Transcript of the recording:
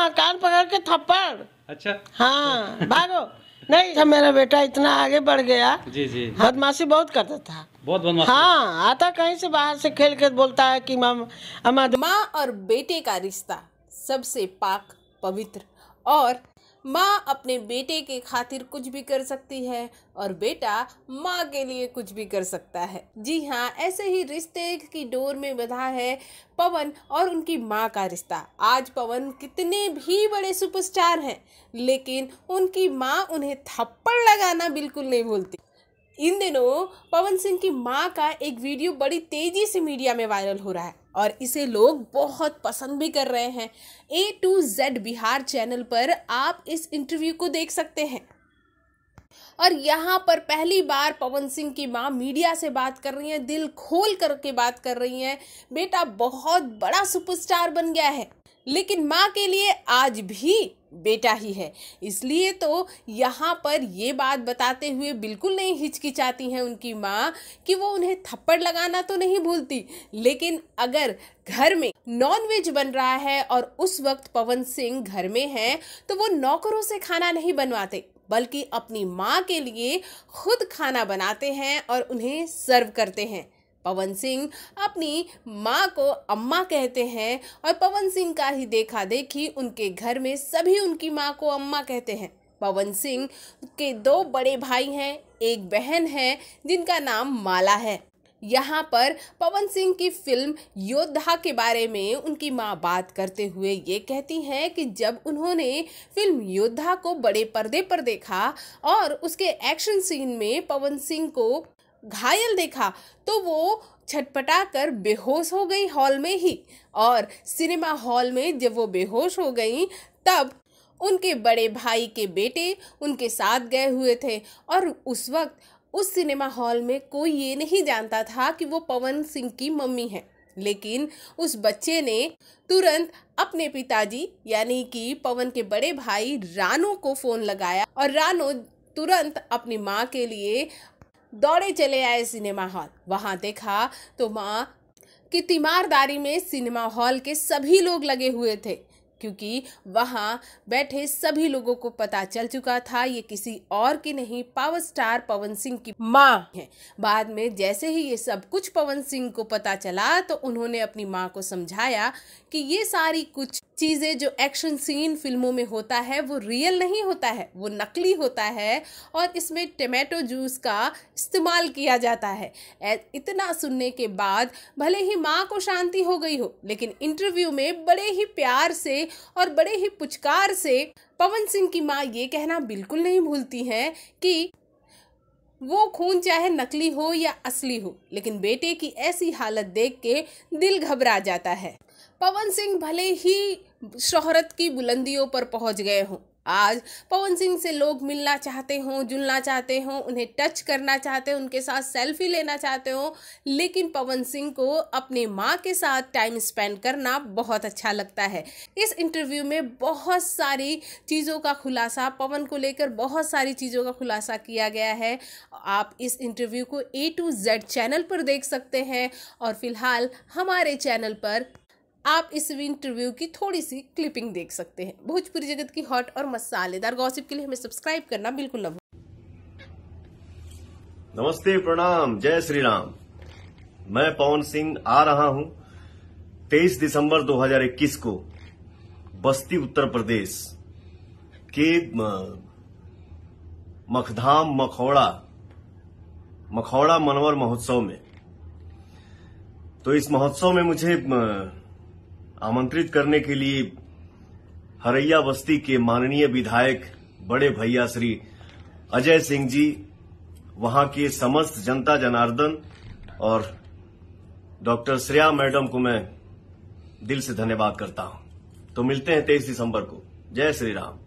हाँ, कान पकड़ के थप्पड़ अच्छा हाँ भागो नहीं था मेरा बेटा इतना आगे बढ़ गया जी जी बदमाशी बहुत करता था बहुत बदमाशी हाँ आता कहीं से बाहर से खेल के बोलता है कि माँ माँ और बेटे का रिश्ता सबसे पाक पवित्र और माँ अपने बेटे के खातिर कुछ भी कर सकती है और बेटा माँ के लिए कुछ भी कर सकता है जी हाँ ऐसे ही रिश्ते की डोर में बधा है पवन और उनकी माँ का रिश्ता आज पवन कितने भी बड़े सुपरस्टार हैं लेकिन उनकी माँ उन्हें थप्पड़ लगाना बिल्कुल नहीं भूलती इन दिनों पवन सिंह की माँ का एक वीडियो बड़ी तेजी से मीडिया में वायरल हो रहा है और इसे लोग बहुत पसंद भी कर रहे हैं A to Z Bihar channel पर आप इस इंटरव्यू को देख सकते हैं और यहाँ पर पहली बार पवन सिंह की माँ मीडिया से बात कर रही हैं दिल खोल करके बात कर रही हैं बेटा बहुत बड़ा सुपरस्टार बन गया है लेकिन माँ के लिए आज भी बेटा ही है इसलिए तो यहाँ पर ये बात बताते हुए बिल्कुल नहीं हिचकिचाती हैं उनकी माँ कि वो उन्हें थप्पड़ लगाना तो नहीं भूलती लेकिन अगर घर में नॉनवेज बन रहा है और उस वक्त पवन सिंह घर में हैं तो वो नौकरों से खाना नहीं बनवाते बल्कि अपनी माँ के लिए खुद खाना बनाते हैं और उन्हें सर्व करते हैं पवन सिंह अपनी माँ को अम्मा कहते हैं और पवन सिंह का ही देखा देखी उनके घर में सभी उनकी माँ को अम्मा कहते हैं पवन सिंह के दो बड़े भाई हैं एक बहन है जिनका नाम माला है यहाँ पर पवन सिंह की फिल्म योद्धा के बारे में उनकी माँ बात करते हुए ये कहती हैं कि जब उन्होंने फिल्म योद्धा को बड़े पर्दे पर देखा और उसके एक्शन सीन में पवन सिंह को घायल देखा तो वो छटपटा कर बेहोश हो गई हॉल में ही और सिनेमा हॉल में जब वो बेहोश हो गई तब उनके बड़े भाई के बेटे उनके साथ गए हुए थे और उस वक्त उस सिनेमा हॉल में कोई ये नहीं जानता था कि वो पवन सिंह की मम्मी है लेकिन उस बच्चे ने तुरंत अपने पिताजी यानी कि पवन के बड़े भाई रानो को फ़ोन लगाया और रानो तुरंत अपनी माँ के लिए दौड़े चले आए सिनेमा हॉल वहाँ देखा तो माँ की तीमारदारी में सिनेमा हॉल के सभी लोग लगे हुए थे क्योंकि वहाँ बैठे सभी लोगों को पता चल चुका था ये किसी और की नहीं पावर स्टार पवन सिंह की माँ है बाद में जैसे ही ये सब कुछ पवन सिंह को पता चला तो उन्होंने अपनी माँ को समझाया कि ये सारी कुछ चीज़ें जो एक्शन सीन फिल्मों में होता है वो रियल नहीं होता है वो नकली होता है और इसमें टमेटो जूस का इस्तेमाल किया जाता है इतना सुनने के बाद भले ही माँ को शांति हो गई हो लेकिन इंटरव्यू में बड़े ही प्यार से और बड़े ही पुचकार से पवन सिंह की माँ ये कहना बिल्कुल नहीं भूलती हैं कि वो खून चाहे नकली हो या असली हो लेकिन बेटे की ऐसी हालत देख के दिल घबरा जाता है पवन सिंह भले ही शोहरत की बुलंदियों पर पहुंच गए हों आज पवन सिंह से लोग मिलना चाहते हों जुलना चाहते हों उन्हें टच करना चाहते हों उनके साथ सेल्फी लेना चाहते हों लेकिन पवन सिंह को अपने माँ के साथ टाइम स्पेंड करना बहुत अच्छा लगता है इस इंटरव्यू में बहुत सारी चीज़ों का खुलासा पवन को लेकर बहुत सारी चीज़ों का खुलासा किया गया है आप इस इंटरव्यू को ए टू जेड चैनल पर देख सकते हैं और फिलहाल हमारे चैनल पर आप इस इंटरव्यू की थोड़ी सी क्लिपिंग देख सकते हैं भोजपुरी जगत की हॉट और मसालेदार गॉसिप के लिए हमें सब्सक्राइब करना बिल्कुल न नमस्ते प्रणाम जय श्री राम मैं पवन सिंह आ रहा हूं 23 दिसंबर 2021 को बस्ती उत्तर प्रदेश के मखधाम मखौड़ा मखौड़ा मनवर महोत्सव में तो इस महोत्सव में मुझे आमंत्रित करने के लिए हरैया बस्ती के माननीय विधायक बड़े भैया श्री अजय सिंह जी वहां के समस्त जनता जनार्दन और डॉक्टर श्रेया मैडम को मैं दिल से धन्यवाद करता हूं तो मिलते हैं तेईस दिसंबर को जय श्री राम